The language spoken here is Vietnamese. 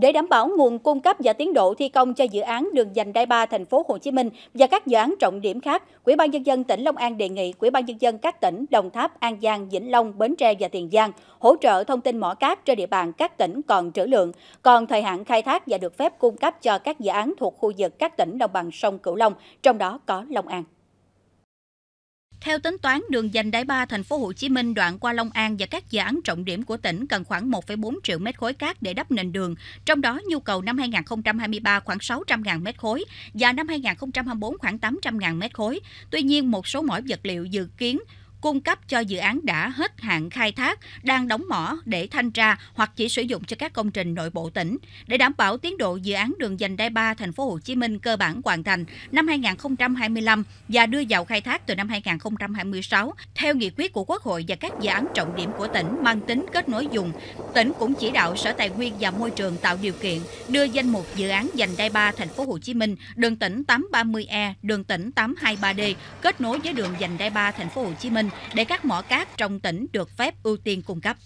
Để đảm bảo nguồn cung cấp và tiến độ thi công cho dự án đường dành đai 3 thành phố Hồ Chí Minh và các dự án trọng điểm khác, Ủy ban nhân dân tỉnh Long An đề nghị Ủy ban nhân dân các tỉnh Đồng Tháp, An Giang, Vĩnh Long, Bến Tre và Tiền Giang hỗ trợ thông tin mỏ cát trên địa bàn các tỉnh còn trữ lượng, còn thời hạn khai thác và được phép cung cấp cho các dự án thuộc khu vực các tỉnh đồng bằng sông Cửu Long, trong đó có Long An. Theo tính toán, đường dành đáy 3 thành phố Hồ Chí Minh đoạn qua Long An và các dự án trọng điểm của tỉnh cần khoảng 1,4 triệu mét khối cát để đắp nền đường, trong đó nhu cầu năm 2023 khoảng 600.000 mét khối và năm 2024 khoảng 800.000 mét khối. Tuy nhiên, một số mỏi vật liệu dự kiến cung cấp cho dự án đã hết hạn khai thác, đang đóng mỏ để thanh tra hoặc chỉ sử dụng cho các công trình nội bộ tỉnh. Để đảm bảo tiến độ dự án đường dành đai 3 thành phố Hồ Chí Minh cơ bản hoàn thành năm 2025 và đưa vào khai thác từ năm 2026 theo nghị quyết của Quốc hội và các dự án trọng điểm của tỉnh mang tính kết nối dùng. Tỉnh cũng chỉ đạo Sở Tài nguyên và Môi trường tạo điều kiện đưa danh mục dự án dành đai 3 thành phố Hồ Chí Minh, đường tỉnh 830E, đường tỉnh 823D kết nối với đường dành đai 3 thành phố Hồ Chí Minh để các mỏ cát trong tỉnh được phép ưu tiên cung cấp.